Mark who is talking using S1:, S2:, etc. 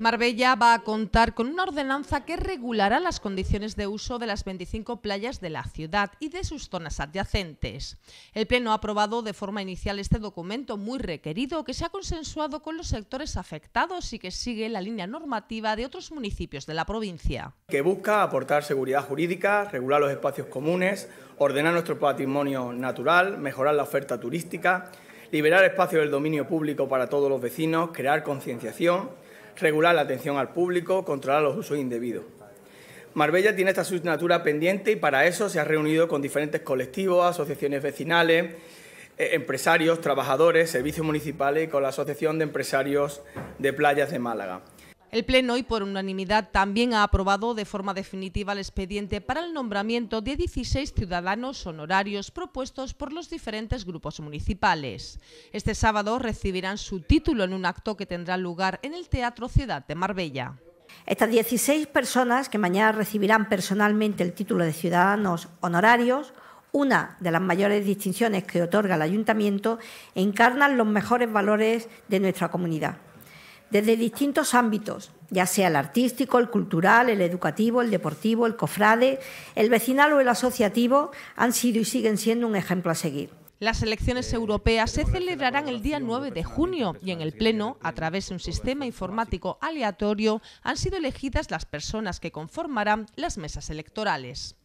S1: Marbella va a contar con una ordenanza que regulará las condiciones de uso de las 25 playas de la ciudad y de sus zonas adyacentes. El Pleno ha aprobado de forma inicial este documento muy requerido que se ha consensuado con los sectores afectados y que sigue la línea normativa de otros municipios de la provincia.
S2: Que busca aportar seguridad jurídica, regular los espacios comunes, ordenar nuestro patrimonio natural, mejorar la oferta turística, liberar espacios del dominio público para todos los vecinos, crear concienciación regular la atención al público, controlar los usos indebidos. Marbella tiene esta asignatura pendiente y para eso se ha reunido con diferentes colectivos, asociaciones vecinales, eh, empresarios, trabajadores, servicios municipales y con la Asociación de Empresarios de Playas de Málaga.
S1: El Pleno y por unanimidad también ha aprobado de forma definitiva el expediente para el nombramiento de 16 ciudadanos honorarios propuestos por los diferentes grupos municipales. Este sábado recibirán su título en un acto que tendrá lugar en el Teatro Ciudad de Marbella.
S3: Estas 16 personas que mañana recibirán personalmente el título de ciudadanos honorarios una de las mayores distinciones que otorga el ayuntamiento, encarnan los mejores valores de nuestra comunidad desde distintos ámbitos, ya sea el artístico, el cultural, el educativo, el deportivo, el cofrade, el vecinal o el asociativo, han sido y siguen siendo un ejemplo a seguir.
S1: Las elecciones europeas se celebrarán el día 9 de junio y en el Pleno, a través de un sistema informático aleatorio, han sido elegidas las personas que conformarán las mesas electorales.